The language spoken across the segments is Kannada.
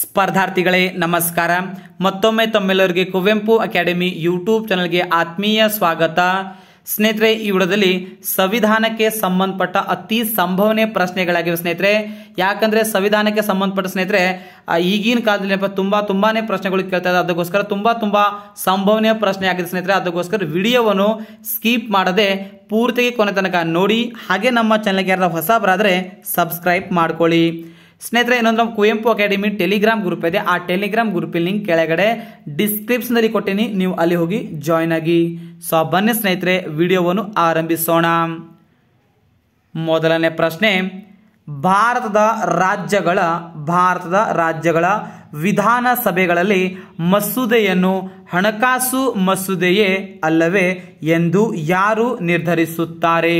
ಸ್ಪರ್ಧಾರ್ಥಿಗಳೇ ನಮಸ್ಕಾರ ಮತ್ತೊಮ್ಮೆ ತಮ್ಮೆಲ್ಲರಿಗೆ ಕುವೆಂಪು ಅಕಾಡೆಮಿ ಯೂಟ್ಯೂಬ್ ಚಾನಲ್ಗೆ ಆತ್ಮೀಯ ಸ್ವಾಗತ ಸ್ನೇಹಿತರೆ ಈ ವಿಡದಲ್ಲಿ ಸಂವಿಧಾನಕ್ಕೆ ಸಂಬಂಧಪಟ್ಟ ಅತಿ ಸಂಭವನೀಯ ಪ್ರಶ್ನೆಗಳಾಗಿವೆ ಸ್ನೇಹಿತರೆ ಯಾಕಂದ್ರೆ ಸಂವಿಧಾನಕ್ಕೆ ಸಂಬಂಧಪಟ್ಟ ಸ್ನೇಹಿತರೆ ಈಗಿನ ಕಾಲದಲ್ಲಿ ತುಂಬಾ ತುಂಬಾ ಪ್ರಶ್ನೆಗಳು ಕೇಳ್ತಾ ಇದೆ ಅದಕ್ಕೋಸ್ಕರ ತುಂಬಾ ತುಂಬಾ ಸಂಭವನೀಯ ಪ್ರಶ್ನೆ ಆಗಿದೆ ಸ್ನೇಹಿತರೆ ಅದಕ್ಕೋಸ್ಕರ ವಿಡಿಯೋವನ್ನು ಸ್ಕಿಪ್ ಮಾಡದೆ ಪೂರ್ತಿಗೆ ಕೊನೆ ತನಕ ನೋಡಿ ಹಾಗೆ ನಮ್ಮ ಚಾನಲ್ಗೆ ಯಾರು ಬರಾದ್ರೆ ಸಬ್ಸ್ಕ್ರೈಬ್ ಮಾಡ್ಕೊಳ್ಳಿ ಸ್ನೇಹಿತರೆ ಇನ್ನೊಂದು ನಮ್ಮ ಕುವೆಂಪು ಅಕಾಡೆಮಿ ಟೆಲಿಗ್ರಾಮ್ ಗ್ರೂಪ್ ಇದೆ ಆ ಟೆಲಿಗ್ರಾಮ್ ಗ್ರೂಪ್ ಲಿಂಕ್ ಕೆಳಗಡೆ ನಲ್ಲಿ ಕೊಟ್ಟಿನಿ ನೀವು ಅಲ್ಲಿ ಹೋಗಿ ಜಾಯ್ನ್ ಆಗಿ ಸೊ ಬನ್ನಿ ಸ್ನೇಹಿತರೆ ವಿಡಿಯೋವನ್ನು ಆರಂಭಿಸೋಣ ಮೊದಲನೇ ಪ್ರಶ್ನೆ ಭಾರತದ ರಾಜ್ಯಗಳ ಭಾರತದ ರಾಜ್ಯಗಳ ವಿಧಾನಸಭೆಗಳಲ್ಲಿ ಮಸೂದೆಯನ್ನು ಹಣಕಾಸು ಮಸೂದೆಯೇ ಅಲ್ಲವೇ ಎಂದು ಯಾರು ನಿರ್ಧರಿಸುತ್ತಾರೆ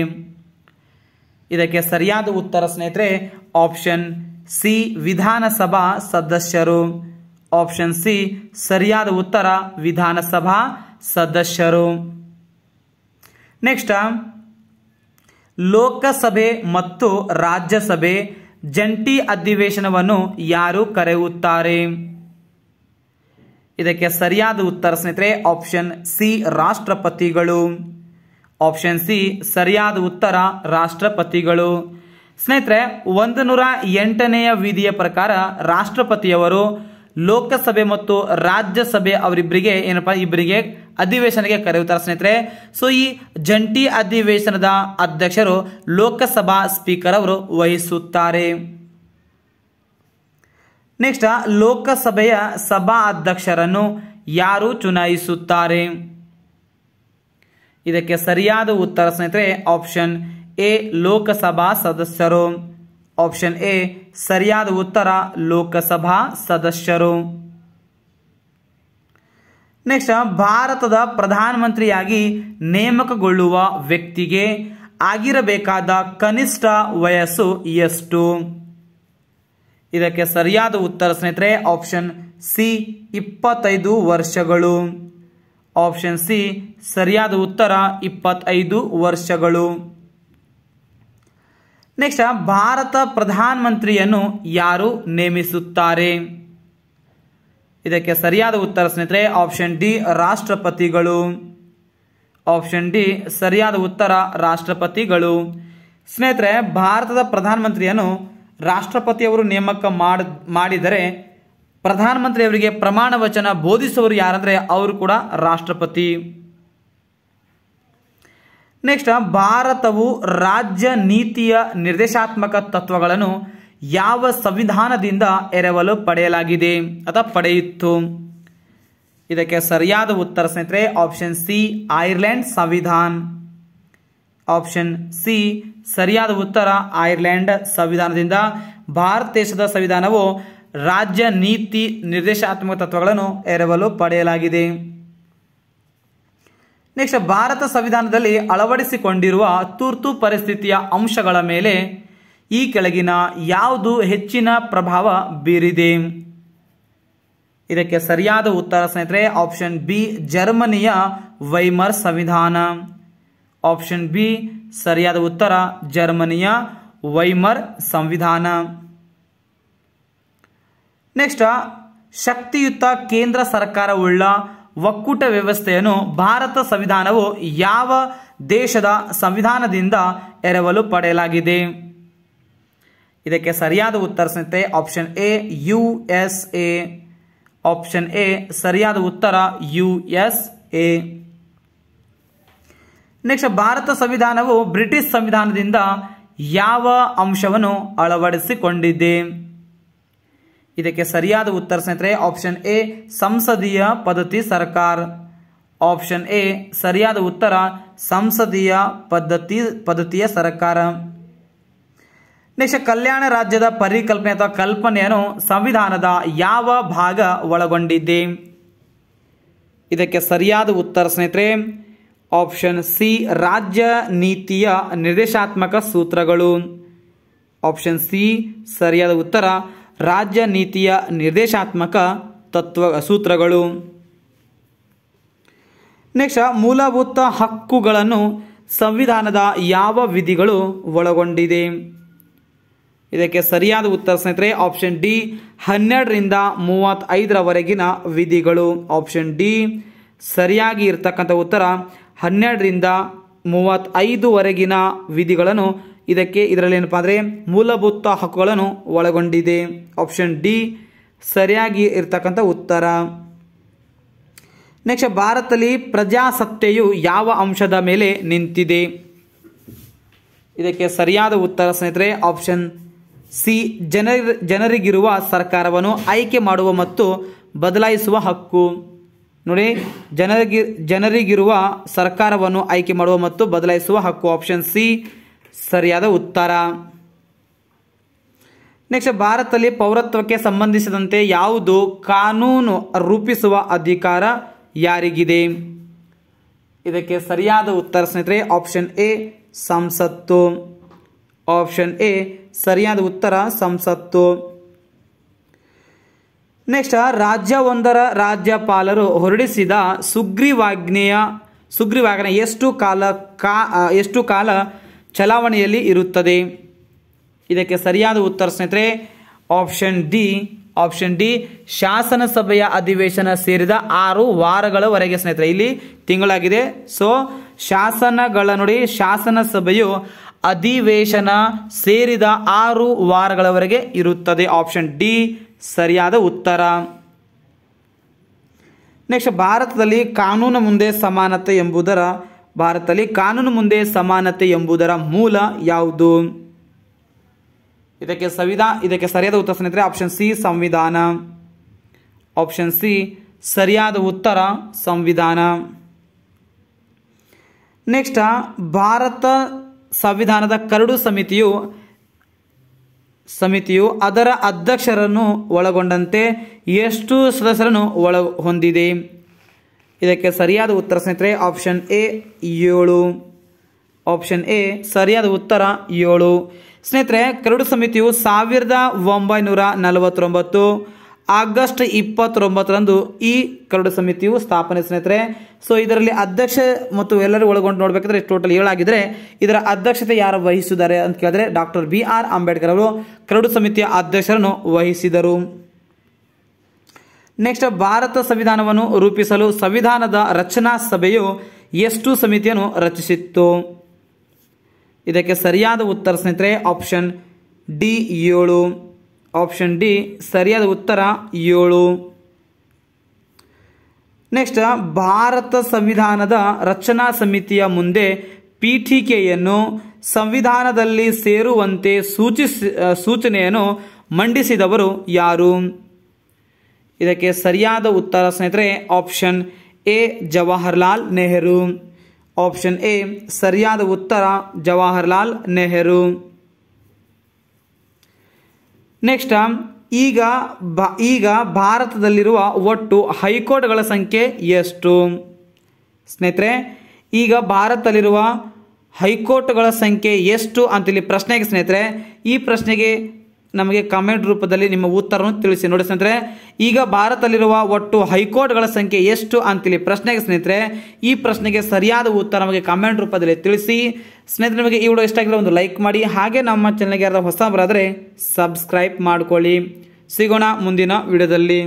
ಇದಕ್ಕೆ ಸರಿಯಾದ ಉತ್ತರ ಸ್ನೇಹಿತರೆ ಆಪ್ಷನ್ ಸಿ ವಿಧಾನಸಭಾ ಸದಸ್ಯರು ಆಪ್ಷನ್ ಸಿ ಸರಿಯಾದ ಉತ್ತರ ವಿಧಾನಸಭಾ ಸದಸ್ಯರು ನೆಕ್ಸ್ಟ್ ಲೋಕಸಭೆ ಮತ್ತು ರಾಜ್ಯಸಭೆ ಜಂಟಿ ಅಧಿವೇಶನವನ್ನು ಯಾರು ಕರೆಯುತ್ತಾರೆ ಇದಕ್ಕೆ ಸರಿಯಾದ ಉತ್ತರ ಸ್ನೇಹಿತರೆ ಆಪ್ಷನ್ ಸಿ ರಾಷ್ಟ್ರಪತಿಗಳು ಆಪ್ಷನ್ ಸಿ ಸರಿಯಾದ ಉತ್ತರ ರಾಷ್ಟ್ರಪತಿಗಳು ಸ್ನೇಹಿತರೆ ಒಂದು ನೂರ ಎಂಟನೆಯ ವಿಧಿಯ ಪ್ರಕಾರ ರಾಷ್ಟ್ರಪತಿಯವರು ಲೋಕಸಭೆ ಮತ್ತು ರಾಜ್ಯಸಭೆ ಅವರಿಬ್ಬರಿಗೆ ಏನಪ್ಪ ಇಬ್ಬರಿಗೆ ಅಧಿವೇಶನಕ್ಕೆ ಕರೆಯುತ್ತಾರೆ ಸ್ನೇಹಿತರೆ ಸೊ ಈ ಜಂಟಿ ಅಧಿವೇಶನದ ಅಧ್ಯಕ್ಷರು ಲೋಕಸಭಾ ಸ್ಪೀಕರ್ ಅವರು ವಹಿಸುತ್ತಾರೆ ನೆಕ್ಸ್ಟ್ ಲೋಕಸಭೆಯ ಸಭಾ ಅಧ್ಯಕ್ಷರನ್ನು ಯಾರು ಚುನಾಯಿಸುತ್ತಾರೆ ಇದಕ್ಕೆ ಸರಿಯಾದ ಉತ್ತರ ಸ್ನೇಹಿತರೆ ಆಪ್ಷನ್ ಎ ಲೋಕಸಭಾ ಸದಸ್ಯರು ಆಪ್ಷನ್ ಎ ಸರಿಯಾದ ಉತ್ತರ ಲೋಕಸಭಾ ಸದಸ್ಯರು ನೆಕ್ಸ್ಟ್ ಭಾರತದ ಪ್ರಧಾನಮಂತ್ರಿಯಾಗಿ ನೇಮಕಗೊಳ್ಳುವ ವ್ಯಕ್ತಿಗೆ ಆಗಿರಬೇಕಾದ ಕನಿಷ್ಠ ವಯಸ್ಸು ಎಷ್ಟು ಇದಕ್ಕೆ ಸರಿಯಾದ ಉತ್ತರ ಸ್ನೇಹಿತರೆ ಆಪ್ಷನ್ ಸಿ ಇಪ್ಪತ್ತೈದು ವರ್ಷಗಳು ಆಪ್ಷನ್ ಸಿ ಸರಿಯಾದ ಉತ್ತರ ಇಪ್ಪತ್ತೈದು ವರ್ಷಗಳು ನೆಕ್ಸ್ಟ್ ಭಾರತ ಪ್ರಧಾನ ಮಂತ್ರಿಯನ್ನು ಯಾರು ನೇಮಿಸುತ್ತಾರೆ ಇದಕ್ಕೆ ಸರಿಯಾದ ಉತ್ತರ ಸ್ನೇಹಿತರೆ ಆಪ್ಷನ್ ಡಿ ರಾಷ್ಟ್ರಪತಿಗಳು ಆಪ್ಷನ್ ಡಿ ಸರಿಯಾದ ಉತ್ತರ ರಾಷ್ಟ್ರಪತಿಗಳು ಸ್ನೇಹಿತರೆ ಭಾರತದ ಪ್ರಧಾನಮಂತ್ರಿಯನ್ನು ರಾಷ್ಟ್ರಪತಿಯವರು ನೇಮಕ ಮಾಡಿದರೆ ಪ್ರಧಾನಮಂತ್ರಿಯವರಿಗೆ ಪ್ರಮಾಣ ವಚನ ಬೋಧಿಸುವವರು ಯಾರಂದರೆ ಅವರು ಕೂಡ ರಾಷ್ಟ್ರಪತಿ ನೆಕ್ಸ್ಟ್ ಭಾರತವು ರಾಜ್ಯ ನೀತಿಯ ನಿರ್ದೇಶಾತ್ಮಕ ತತ್ವಗಳನ್ನು ಯಾವ ಸಂವಿಧಾನದಿಂದ ಎರವಲು ಪಡೆಯಲಾಗಿದೆ ಅಥವಾ ಪಡೆಯಿತ್ತು ಇದಕ್ಕೆ ಸರಿಯಾದ ಉತ್ತರ ಸ್ನೇಹಿತರೆ ಆಪ್ಷನ್ ಸಿ ಐರ್ಲೆಂಡ್ ಸಂವಿಧಾನ ಆಪ್ಷನ್ ಸಿ ಸರಿಯಾದ ಉತ್ತರ ಐರ್ಲೆಂಡ್ ಸಂವಿಧಾನದಿಂದ ಭಾರತ ದೇಶದ ಸಂವಿಧಾನವು ರಾಜ್ಯ ನೀತಿ ನಿರ್ದೇಶಾತ್ಮಕ ತತ್ವಗಳನ್ನು ಎರವಲು ಪಡೆಯಲಾಗಿದೆ ನೆಕ್ಸ್ಟ್ ಭಾರತ ಸಂವಿಧಾನದಲ್ಲಿ ಅಳವಡಿಸಿಕೊಂಡಿರುವ ತುರ್ತು ಪರಿಸ್ಥಿತಿಯ ಅಂಶಗಳ ಮೇಲೆ ಈ ಕೆಳಗಿನ ಯಾವುದು ಹೆಚ್ಚಿನ ಪ್ರಭಾವ ಬೀರಿದೆ ಇದಕ್ಕೆ ಸರಿಯಾದ ಉತ್ತರ ಸ್ನೇಹಿತರೆ ಆಪ್ಷನ್ ಬಿ ಜರ್ಮನಿಯ ವೈಮರ್ ಸಂವಿಧಾನ ಆಪ್ಷನ್ ಬಿ ಸರಿಯಾದ ಉತ್ತರ ಜರ್ಮನಿಯ ವೈಮರ್ ಸಂವಿಧಾನ ನೆಕ್ಸ್ಟ್ ಶಕ್ತಿಯುತ ಕೇಂದ್ರ ಸರ್ಕಾರವುಳ್ಳ ಒಕ್ಕೂಟ ವ್ಯವಸ್ಥೆಯನ್ನು ಭಾರತ ಸಂವಿಧಾನವು ಯಾವ ದೇಶದ ಸಂವಿಧಾನದಿಂದ ಎರವಲು ಪಡೆಯಲಾಗಿದೆ ಇದಕ್ಕೆ ಸರಿಯಾದ ಉತ್ತರ ಸಂತೆ option A U S A option A ಸರಿಯಾದ ಉತ್ತರ U S A next Bharat ಸಂವಿಧಾನವು ಬ್ರಿಟಿಷ್ ಸಂವಿಧಾನದಿಂದ ಯಾವ ಅಂಶವನ್ನು ಅಳವಡಿಸಿಕೊಂಡಿದೆ ಇದಕ್ಕೆ ಸರಿಯಾದ ಉತ್ತರ ಸ್ನೇಹಿತರೆ ಆಪ್ಷನ್ ಎ ಸಂಸದೀಯ ಪದ್ಧತಿ ಸರ್ಕಾರ ಆಪ್ಷನ್ ಎ ಸರಿಯಾದ ಉತ್ತರ ಸಂಸದೀಯ ಪದ್ಧತಿ ಪದ್ಧತಿಯ ಸರ್ಕಾರ ನೆಕ್ಸ್ಟ್ ಕಲ್ಯಾಣ ರಾಜ್ಯದ ಪರಿಕಲ್ಪನೆ ಅಥವಾ ಕಲ್ಪನೆಯನ್ನು ಸಂವಿಧಾನದ ಯಾವ ಭಾಗ ಒಳಗೊಂಡಿದೆ ಇದಕ್ಕೆ ಸರಿಯಾದ ಉತ್ತರ ಸ್ನೇಹಿತರೆ ಆಪ್ಷನ್ ಸಿ ರಾಜ್ಯ ನೀತಿಯ ನಿರ್ದೇಶಾತ್ಮಕ ಸೂತ್ರಗಳು ಆಪ್ಷನ್ ಸಿ ಸರಿಯಾದ ಉತ್ತರ ರಾಜ್ಯ ನೀತಿಯ ನಿರ್ದೇಶಾತ್ಮಕ ತತ್ವ ಸೂತ್ರಗಳು ನೆಕ್ಸ್ಟ್ ಮೂಲಭೂತ ಹಕ್ಕುಗಳನ್ನು ಸಂವಿಧಾನದ ಯಾವ ವಿಧಿಗಳು ಒಳಗೊಂಡಿದೆ ಇದಕ್ಕೆ ಸರಿಯಾದ ಉತ್ತರ ಸ್ನೇಹಿತರೆ ಆಪ್ಷನ್ ಡಿ ಹನ್ನೆರಡರಿಂದ ಮೂವತ್ತೈದರವರೆಗಿನ ವಿಧಿಗಳು ಆಪ್ಷನ್ ಡಿ ಸರಿಯಾಗಿ ಇರತಕ್ಕಂಥ ಉತ್ತರ ಹನ್ನೆರಡರಿಂದ ಮೂವತ್ತೈದುವರೆಗಿನ ವಿಧಿಗಳನ್ನು ಇದಕ್ಕೆ ಇದರಲ್ಲಿ ಏನಪ್ಪಾ ಅಂದರೆ ಮೂಲಭೂತ ಹಕ್ಕುಗಳನ್ನು ಒಳಗೊಂಡಿದೆ ಆಪ್ಷನ್ ಡಿ ಸರಿಯಾಗಿ ಇರ್ತಕ್ಕಂಥ ಉತ್ತರ ನೆಕ್ಸ್ಟ್ ಭಾರತದಲ್ಲಿ ಪ್ರಜಾಸತ್ತೆಯು ಯಾವ ಅಂಶದ ಮೇಲೆ ನಿಂತಿದೆ ಇದಕ್ಕೆ ಸರಿಯಾದ ಉತ್ತರ ಸ್ನೇಹಿತರೆ ಆಪ್ಷನ್ ಸಿ ಜನರಿ ಜನರಿಗಿರುವ ಸರ್ಕಾರವನ್ನು ಆಯ್ಕೆ ಮಾಡುವ ಮತ್ತು ಬದಲಾಯಿಸುವ ಹಕ್ಕು ನೋಡಿ ಜನರಿಗೆ ಜನರಿಗಿರುವ ಸರ್ಕಾರವನ್ನು ಆಯ್ಕೆ ಮಾಡುವ ಮತ್ತು ಬದಲಾಯಿಸುವ ಹಕ್ಕು ಆಪ್ಷನ್ ಸಿ ಸರಿಯಾದ ಉತ್ತರ ನೆಕ್ಸ್ಟ್ ಭಾರತದಲ್ಲಿ ಪೌರತ್ವಕ್ಕೆ ಸಂಬಂಧಿಸಿದಂತೆ ಯಾವುದು ಕಾನೂನು ರೂಪಿಸುವ ಅಧಿಕಾರ ಯಾರಿಗಿದೆ ಇದಕ್ಕೆ ಸರಿಯಾದ ಉತ್ತರ ಸ್ನೇಹಿತರೆ ಆಪ್ಷನ್ ಎ ಸಂಸತ್ತು ಆಪ್ಷನ್ ಎ ಸರಿಯಾದ ಉತ್ತರ ಸಂಸತ್ತು ನೆಕ್ಸ್ಟ್ ರಾಜ್ಯವೊಂದರ ರಾಜ್ಯಪಾಲರು ಹೊರಡಿಸಿದ ಸುಗ್ರೀವಾಜ್ಞೆಯ ಸುಗ್ರೀವಾಜ್ಞೆ ಎಷ್ಟು ಕಾಲ ಕಾ ಎಷ್ಟು ಕಾಲ ಚಲಾವಣೆಯಲ್ಲಿ ಇರುತ್ತದೆ ಇದಕ್ಕೆ ಸರಿಯಾದ ಉತ್ತರ ಸ್ನೇಹಿತರೆ ಆಪ್ಷನ್ ಡಿ ಆಪ್ಷನ್ ಡಿ ಶಾಸನ ಸಭೆಯ ಅಧಿವೇಶನ ಸೇರಿದ ಆರು ವಾರಗಳವರೆಗೆ ಸ್ನೇಹಿತರೆ ಇಲ್ಲಿ ತಿಂಗಳಾಗಿದೆ ಸೊ ಶಾಸನಗಳ ನೋಡಿ ಶಾಸನ ಸಭೆಯು ಅಧಿವೇಶನ ಸೇರಿದ ಆರು ವಾರಗಳವರೆಗೆ ಇರುತ್ತದೆ ಆಪ್ಷನ್ ಡಿ ಸರಿಯಾದ ಉತ್ತರ ನೆಕ್ಸ್ಟ್ ಭಾರತದಲ್ಲಿ ಕಾನೂನು ಮುಂದೆ ಸಮಾನತೆ ಎಂಬುದರ ಭಾರತದಲ್ಲಿ ಕಾನೂನು ಮುಂದೆ ಸಮಾನತೆ ಎಂಬುದರ ಮೂಲ ಯಾವುದು ಇದಕ್ಕೆ ಸಂವಿಧಾನ ಇದಕ್ಕೆ ಸರಿಯಾದ ಉತ್ತರ ಸ್ನೇಹಿತರೆ ಆಪ್ಷನ್ ಸಿ ಸಂವಿಧಾನ ಆಪ್ಷನ್ ಸಿ ಸರಿಯಾದ ಉತ್ತರ ಸಂವಿಧಾನ ನೆಕ್ಸ್ಟ್ ಭಾರತ ಸಂವಿಧಾನದ ಕರಡು ಸಮಿತಿಯು ಸಮಿತಿಯು ಅದರ ಅಧ್ಯಕ್ಷರನ್ನು ಒಳಗೊಂಡಂತೆ ಎಷ್ಟು ಸದಸ್ಯರನ್ನು ಒಳ ಹೊಂದಿದೆ ಇದಕ್ಕೆ ಸರಿಯಾದ ಉತ್ತರ ಸ್ನೇಹಿತರೆ ಆಪ್ಷನ್ ಎ ಏಳು ಆಪ್ಷನ್ ಎ ಸರಿಯಾದ ಉತ್ತರ ಏಳು ಸ್ನೇಹಿತರೆ ಕರಡು ಸಮಿತಿಯು ಸಾವಿರದ ಒಂಬೈನೂರ ನಲವತ್ತೊಂಬತ್ತು ಆಗಸ್ಟ್ ಇಪ್ಪತ್ತೊಂಬತ್ತರಂದು ಈ ಕರಡು ಸಮಿತಿಯು ಸ್ಥಾಪನೆ ಸ್ನೇಹಿತರೆ ಸೊ ಇದರಲ್ಲಿ ಅಧ್ಯಕ್ಷ ಮತ್ತು ಎಲ್ಲರೂ ಒಳಗೊಂಡು ನೋಡಬೇಕಂದ್ರೆ ಟೋಟಲ್ ಏಳಾಗಿದ್ದರೆ ಇದರ ಅಧ್ಯಕ್ಷತೆ ಯಾರು ವಹಿಸಿದ್ದಾರೆ ಅಂತ ಕೇಳಿದ್ರೆ ಡಾಕ್ಟರ್ ಬಿ ಆರ್ ಅಂಬೇಡ್ಕರ್ ಅವರು ಕರಡು ಸಮಿತಿಯ ಅಧ್ಯಕ್ಷರನ್ನು ವಹಿಸಿದರು ನೆಕ್ಸ್ಟ್ ಭಾರತ ಸಂವಿಧಾನವನ್ನು ರೂಪಿಸಲು ಸಂವಿಧಾನದ ರಚನಾ ಸಭೆಯು ಎಷ್ಟು ಸಮಿತಿಯನ್ನು ರಚಿಸಿತ್ತು ಇದಕ್ಕೆ ಸರಿಯಾದ ಉತ್ತರ ಸ್ನೇಹಿತರೆ ಆಪ್ಷನ್ ಡಿ ಏಳು ಆಪ್ಷನ್ ಡಿ ಸರಿಯಾದ ಉತ್ತರ ಏಳು ನೆಕ್ಸ್ಟ್ ಭಾರತ ಸಂವಿಧಾನದ ರಚನಾ ಸಮಿತಿಯ ಮುಂದೆ ಪೀಠಿಕೆಯನ್ನು ಸಂವಿಧಾನದಲ್ಲಿ ಸೇರುವಂತೆ ಸೂಚಿಸ ಸೂಚನೆಯನ್ನು ಮಂಡಿಸಿದವರು ಯಾರು ಇದಕ್ಕೆ ಸರಿಯಾದ ಉತ್ತರ ಸ್ನೇಹಿತರೆ option A Jawaharlal Nehru option A ಸರಿಯಾದ ಉತ್ತರ ಜವಾಹರ್ಲಾಲ್ ನೆಹರು ನೆಕ್ಸ್ಟ್ ಈಗ ಈಗ ಭಾರತದಲ್ಲಿರುವ ಒಟ್ಟು ಹೈಕೋರ್ಟ್ಗಳ ಸಂಖ್ಯೆ ಎಷ್ಟು ಸ್ನೇಹಿತರೆ ಈಗ ಭಾರತದಲ್ಲಿರುವ ಹೈಕೋರ್ಟ್ಗಳ ಸಂಖ್ಯೆ ಎಷ್ಟು ಅಂತೇಳಿ ಪ್ರಶ್ನೆಗೆ ಸ್ನೇಹಿತರೆ ಈ ಪ್ರಶ್ನೆಗೆ ನಮಗೆ ಕಮೆಂಟ್ ರೂಪದಲ್ಲಿ ನಿಮ್ಮ ಉತ್ತರವನ್ನು ತಿಳಿಸಿ ನೋಡಿ ಸ್ನೇಹಿತರೆ ಈಗ ಭಾರತದಲ್ಲಿರುವ ಒಟ್ಟು ಹೈಕೋರ್ಟ್ಗಳ ಸಂಖ್ಯೆ ಎಷ್ಟು ಅಂತೇಳಿ ಪ್ರಶ್ನೆಗೆ ಸ್ನೇಹಿತರೆ ಈ ಪ್ರಶ್ನೆಗೆ ಸರಿಯಾದ ಉತ್ತರ ನಮಗೆ ಕಮೆಂಟ್ ರೂಪದಲ್ಲಿ ತಿಳಿಸಿ ಸ್ನೇಹಿತರೆ ನಿಮಗೆ ಈ ವಿಡಿಯೋ ಇಷ್ಟ ಆಗಿದ್ರೆ ಒಂದು ಲೈಕ್ ಮಾಡಿ ಹಾಗೆ ನಮ್ಮ ಚಾನಲ್ಗೆ ಹೊಸ ಬರಾದರೆ ಸಬ್ಸ್ಕ್ರೈಬ್ ಮಾಡಿಕೊಳ್ಳಿ ಸಿಗೋಣ ಮುಂದಿನ ವಿಡಿಯೋದಲ್ಲಿ